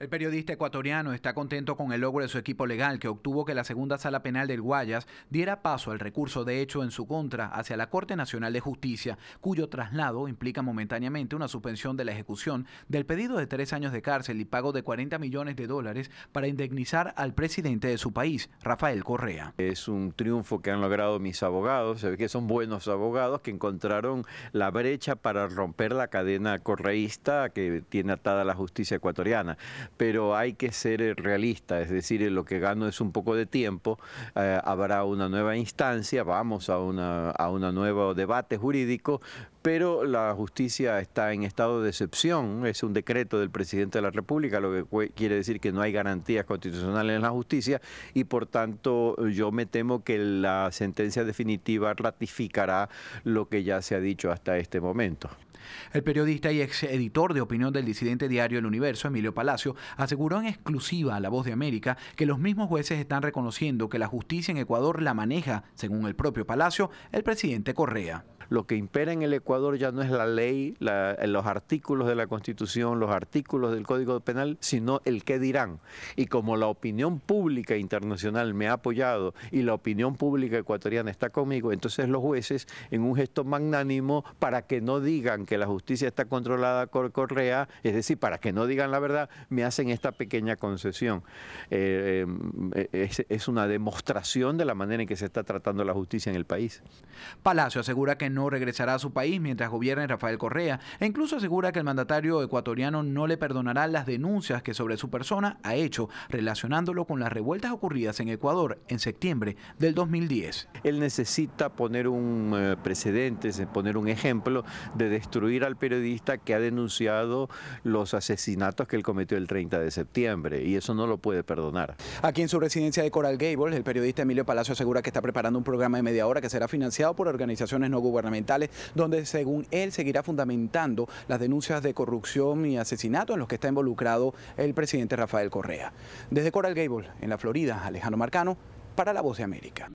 El periodista ecuatoriano está contento con el logro de su equipo legal que obtuvo que la segunda sala penal del Guayas diera paso al recurso de hecho en su contra hacia la Corte Nacional de Justicia, cuyo traslado implica momentáneamente una suspensión de la ejecución del pedido de tres años de cárcel y pago de 40 millones de dólares para indemnizar al presidente de su país, Rafael Correa. Es un triunfo que han logrado mis abogados, que son buenos abogados que encontraron la brecha para romper la cadena correísta que tiene atada la justicia ecuatoriana pero hay que ser eh, realista, es decir, lo que gano es un poco de tiempo, eh, habrá una nueva instancia, vamos a una, a un nuevo debate jurídico, pero la justicia está en estado de excepción, es un decreto del presidente de la República, lo que quiere decir que no hay garantías constitucionales en la justicia y por tanto yo me temo que la sentencia definitiva ratificará lo que ya se ha dicho hasta este momento. El periodista y ex editor de opinión del disidente diario El Universo, Emilio Palacio, aseguró en exclusiva a La Voz de América que los mismos jueces están reconociendo que la justicia en Ecuador la maneja, según el propio Palacio, el presidente Correa. Lo que impera en el Ecuador ya no es la ley, los artículos de la Constitución, los artículos del Código Penal, sino el qué dirán. Y como la opinión pública internacional me ha apoyado y la opinión pública ecuatoriana está conmigo, entonces los jueces, en un gesto magnánimo, para que no digan que la justicia está controlada por Correa, es decir, para que no digan la verdad, me han hacen esta pequeña concesión. Eh, em, eh, es, una demostración de la manera en que se está tratando la justicia en el país. Palacio asegura que no regresará a su país mientras gobierne Rafael Correa e incluso asegura que el mandatario ecuatoriano no le perdonará las denuncias que sobre su persona ha hecho relacionándolo con las revueltas ocurridas en Ecuador en septiembre del 2010. Él necesita poner un eh, precedente, poner un ejemplo de destruir al periodista que ha denunciado los asesinatos que él cometió el 30 30 de septiembre y eso no lo puede perdonar. Aquí en su residencia de Coral Gables, el periodista Emilio Palacio asegura que está preparando un programa de media hora que será financiado por organizaciones no gubernamentales, donde según él seguirá fundamentando las denuncias de corrupción y asesinato en los que está involucrado el presidente Rafael Correa. Desde Coral Gables, en la Florida, Alejandro Marcano, para La Voz de América.